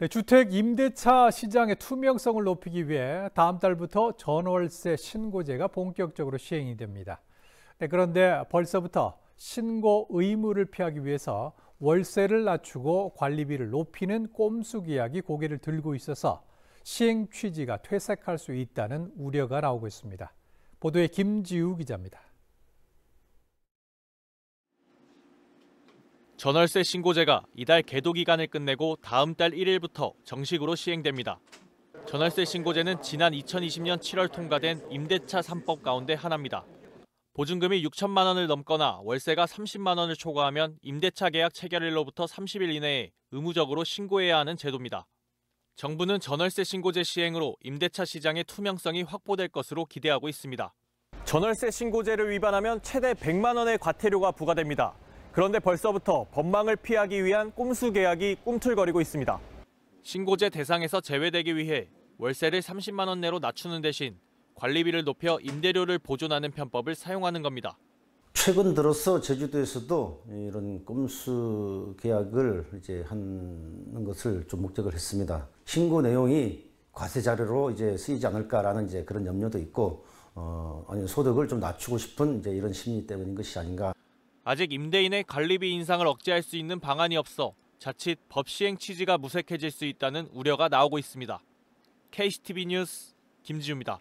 네, 주택 임대차 시장의 투명성을 높이기 위해 다음 달부터 전월세 신고제가 본격적으로 시행이 됩니다. 네, 그런데 벌써부터 신고 의무를 피하기 위해서 월세를 낮추고 관리비를 높이는 꼼수 계약이 고개를 들고 있어서 시행 취지가 퇴색할 수 있다는 우려가 나오고 있습니다. 보도에 김지우 기자입니다. 전월세 신고제가 이달 개도 기간을 끝내고 다음 달 1일부터 정식으로 시행됩니다. 전월세 신고제는 지난 2020년 7월 통과된 임대차 3법 가운데 하나입니다. 보증금이 6천만 원을 넘거나 월세가 30만 원을 초과하면 임대차 계약 체결일로부터 30일 이내에 의무적으로 신고해야 하는 제도입니다. 정부는 전월세 신고제 시행으로 임대차 시장의 투명성이 확보될 것으로 기대하고 있습니다. 전월세 신고제를 위반하면 최대 100만 원의 과태료가 부과됩니다. 그런데 벌써부터 법망을 피하기 위한 꼼수 계약이 꿈틀거리고 있습니다. 신고제 대상에서 제외되기 위해 월세를 30만 원 내로 낮추는 대신 관리비를 높여 임대료를 보존하는 편법을 사용하는 겁니다. 최근 들어서 제주도에서도 이런 꼼수 계약을 이제 하는 것을 좀 목적을 했습니다. 신고 내용이 과세 자료로 이제 쓰이지 않을까라는 이제 그런 염려도 있고 어, 아니 소득을 좀 낮추고 싶은 이제 이런 심리 때문인 것이 아닌가. 아직 임대인의 관리비 인상을 억제할 수 있는 방안이 없어 자칫 법 시행 취지가 무색해질 수 있다는 우려가 나오고 있습니다. KCTV 뉴스 김지우입니다.